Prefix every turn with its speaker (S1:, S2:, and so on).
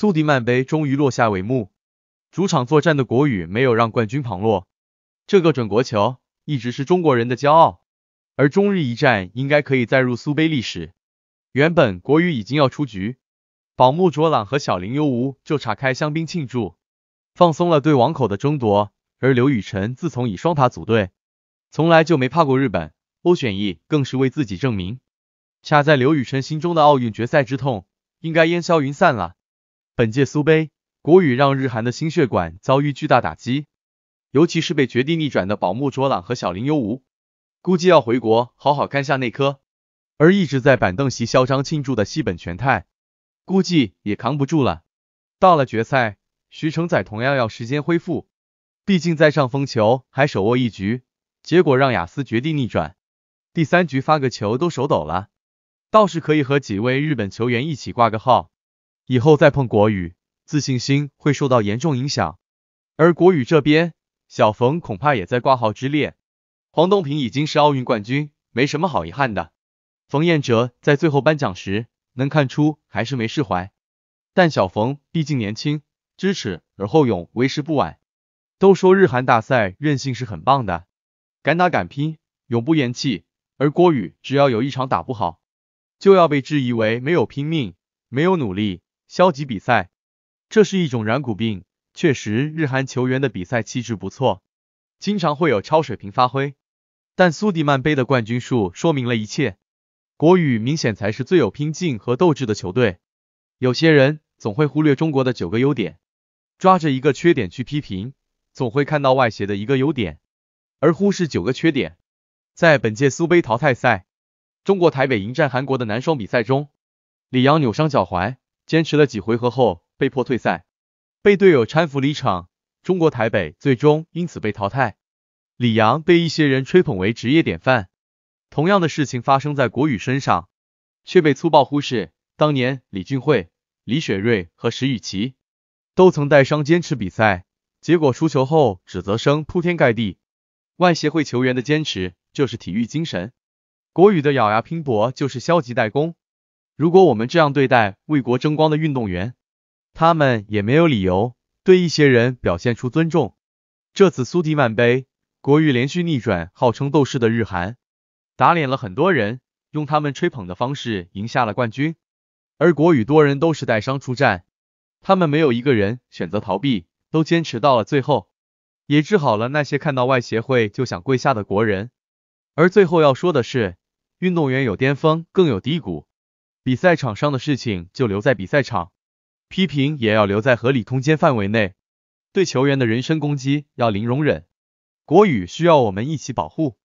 S1: 苏迪曼杯终于落下帷幕，主场作战的国羽没有让冠军旁落，这个准国球一直是中国人的骄傲。而中日一战应该可以载入苏杯历史。原本国羽已经要出局，宝木卓朗和小林优吾就岔开香槟庆祝，放松了对网口的争夺。而刘雨辰自从以双塔组队，从来就没怕过日本。欧选一更是为自己证明，恰在刘雨辰心中的奥运决赛之痛应该烟消云散了。本届苏杯国羽让日韩的心血管遭遇巨大打击，尤其是被绝地逆转的宝木卓朗和小林优吾，估计要回国好好看下内科。而一直在板凳席嚣张庆祝的西本全太，估计也扛不住了。到了决赛，徐承宰同样要时间恢复，毕竟在上风球还手握一局，结果让雅思绝地逆转，第三局发个球都手抖了，倒是可以和几位日本球员一起挂个号。以后再碰国语，自信心会受到严重影响。而国语这边，小冯恐怕也在挂号之列。黄东萍已经是奥运冠军，没什么好遗憾的。冯彦哲在最后颁奖时，能看出还是没释怀。但小冯毕竟年轻，知耻而后勇，为时不晚。都说日韩大赛韧性是很棒的，敢打敢拼，永不言弃。而郭宇只要有一场打不好，就要被质疑为没有拼命，没有努力。消极比赛，这是一种软骨病。确实，日韩球员的比赛气质不错，经常会有超水平发挥。但苏迪曼杯的冠军数说明了一切，国羽明显才是最有拼劲和斗志的球队。有些人总会忽略中国的九个优点，抓着一个缺点去批评，总会看到外协的一个优点，而忽视九个缺点。在本届苏杯淘汰赛，中国台北迎战韩国的男双比赛中，李阳扭伤脚踝。坚持了几回合后被迫退赛，被队友搀扶离场。中国台北最终因此被淘汰。李阳被一些人吹捧为职业典范，同样的事情发生在国羽身上，却被粗暴忽视。当年李俊慧、李雪芮和石宇奇都曾带伤坚持比赛，结果输球后指责声铺天盖地。外协会球员的坚持就是体育精神，国羽的咬牙拼搏就是消极怠工。如果我们这样对待为国争光的运动员，他们也没有理由对一些人表现出尊重。这次苏迪曼杯，国羽连续逆转号称斗士的日韩，打脸了很多人，用他们吹捧的方式赢下了冠军。而国羽多人都是带伤出战，他们没有一个人选择逃避，都坚持到了最后，也治好了那些看到外协会就想跪下的国人。而最后要说的是，运动员有巅峰，更有低谷。比赛场上的事情就留在比赛场，批评也要留在合理空间范围内，对球员的人身攻击要零容忍，国语需要我们一起保护。